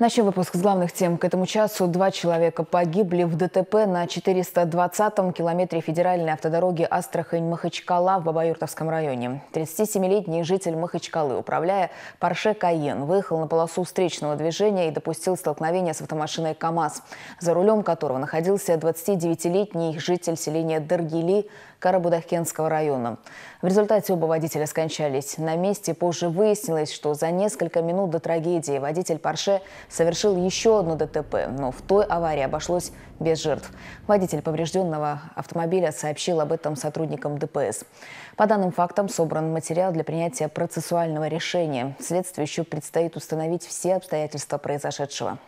Наш выпуск с главных тем. К этому часу два человека погибли в ДТП на 420-м километре федеральной автодороги Астрахань-Махачкала в Бабаюртовском районе. 37-летний житель Махачкалы, управляя Порше Каен, выехал на полосу встречного движения и допустил столкновение с автомашиной КАМАЗ, за рулем которого находился 29-летний житель селения Даргили Карабудахкенского района. В результате оба водителя скончались. На месте позже выяснилось, что за несколько минут до трагедии водитель Порше – совершил еще одно ДТП, но в той аварии обошлось без жертв. Водитель поврежденного автомобиля сообщил об этом сотрудникам ДПС. По данным фактам собран материал для принятия процессуального решения. Следствию еще предстоит установить все обстоятельства произошедшего.